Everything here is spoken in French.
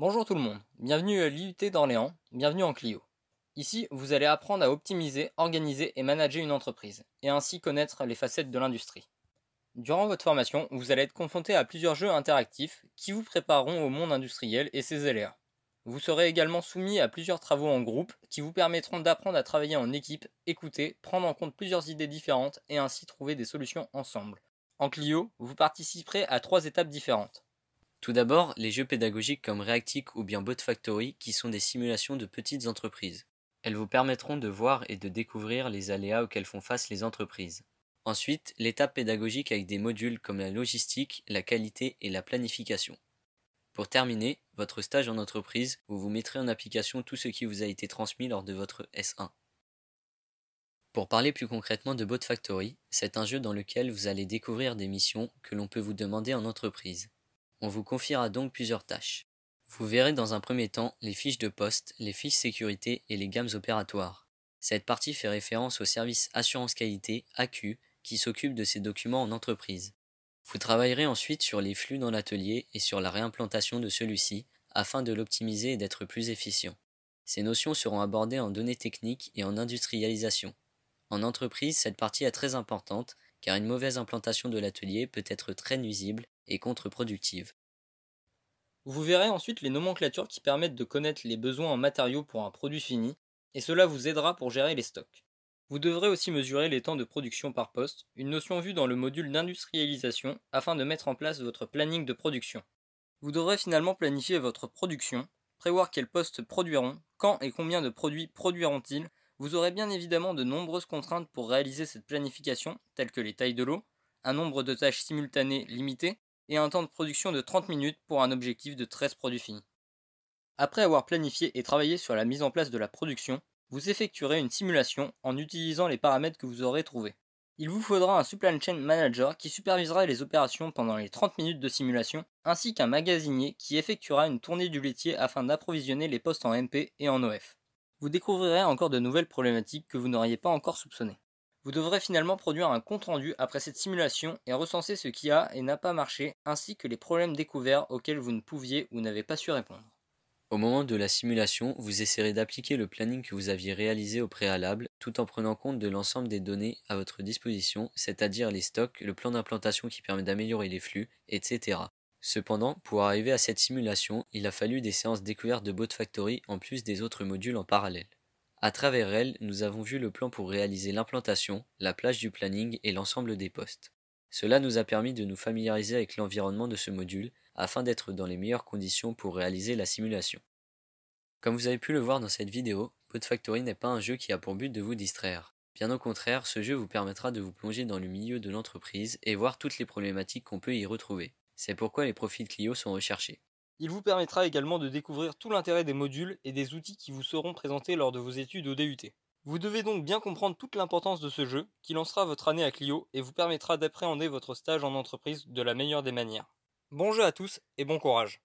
Bonjour tout le monde, bienvenue à l'IUT d'Orléans, bienvenue en Clio. Ici, vous allez apprendre à optimiser, organiser et manager une entreprise, et ainsi connaître les facettes de l'industrie. Durant votre formation, vous allez être confronté à plusieurs jeux interactifs qui vous prépareront au monde industriel et ses aléas. Vous serez également soumis à plusieurs travaux en groupe qui vous permettront d'apprendre à travailler en équipe, écouter, prendre en compte plusieurs idées différentes et ainsi trouver des solutions ensemble. En Clio, vous participerez à trois étapes différentes. Tout d'abord, les jeux pédagogiques comme Reactic ou bien Factory, qui sont des simulations de petites entreprises. Elles vous permettront de voir et de découvrir les aléas auxquels font face les entreprises. Ensuite, l'étape pédagogique avec des modules comme la logistique, la qualité et la planification. Pour terminer, votre stage en entreprise où vous mettrez en application tout ce qui vous a été transmis lors de votre S1. Pour parler plus concrètement de Bot Factory, c'est un jeu dans lequel vous allez découvrir des missions que l'on peut vous demander en entreprise. On vous confiera donc plusieurs tâches. Vous verrez dans un premier temps les fiches de poste, les fiches sécurité et les gammes opératoires. Cette partie fait référence au service assurance qualité, AQ, qui s'occupe de ces documents en entreprise. Vous travaillerez ensuite sur les flux dans l'atelier et sur la réimplantation de celui-ci, afin de l'optimiser et d'être plus efficient. Ces notions seront abordées en données techniques et en industrialisation. En entreprise, cette partie est très importante car une mauvaise implantation de l'atelier peut être très nuisible et contre-productive. Vous verrez ensuite les nomenclatures qui permettent de connaître les besoins en matériaux pour un produit fini, et cela vous aidera pour gérer les stocks. Vous devrez aussi mesurer les temps de production par poste, une notion vue dans le module d'industrialisation afin de mettre en place votre planning de production. Vous devrez finalement planifier votre production, prévoir quels postes produiront, quand et combien de produits produiront-ils, vous aurez bien évidemment de nombreuses contraintes pour réaliser cette planification, telles que les tailles de l'eau, un nombre de tâches simultanées limité et un temps de production de 30 minutes pour un objectif de 13 produits finis. Après avoir planifié et travaillé sur la mise en place de la production, vous effectuerez une simulation en utilisant les paramètres que vous aurez trouvés. Il vous faudra un supply chain manager qui supervisera les opérations pendant les 30 minutes de simulation, ainsi qu'un magasinier qui effectuera une tournée du laitier afin d'approvisionner les postes en MP et en OF vous découvrirez encore de nouvelles problématiques que vous n'auriez pas encore soupçonnées. Vous devrez finalement produire un compte-rendu après cette simulation et recenser ce qui a et n'a pas marché, ainsi que les problèmes découverts auxquels vous ne pouviez ou n'avez pas su répondre. Au moment de la simulation, vous essaierez d'appliquer le planning que vous aviez réalisé au préalable, tout en prenant compte de l'ensemble des données à votre disposition, c'est-à-dire les stocks, le plan d'implantation qui permet d'améliorer les flux, etc. Cependant, pour arriver à cette simulation, il a fallu des séances découvertes de Bot Factory en plus des autres modules en parallèle. À travers elles, nous avons vu le plan pour réaliser l'implantation, la plage du planning et l'ensemble des postes. Cela nous a permis de nous familiariser avec l'environnement de ce module afin d'être dans les meilleures conditions pour réaliser la simulation. Comme vous avez pu le voir dans cette vidéo, Bot Factory n'est pas un jeu qui a pour but de vous distraire. Bien au contraire, ce jeu vous permettra de vous plonger dans le milieu de l'entreprise et voir toutes les problématiques qu'on peut y retrouver. C'est pourquoi les profils Clio sont recherchés. Il vous permettra également de découvrir tout l'intérêt des modules et des outils qui vous seront présentés lors de vos études au DUT. Vous devez donc bien comprendre toute l'importance de ce jeu qui lancera votre année à Clio et vous permettra d'appréhender votre stage en entreprise de la meilleure des manières. Bon jeu à tous et bon courage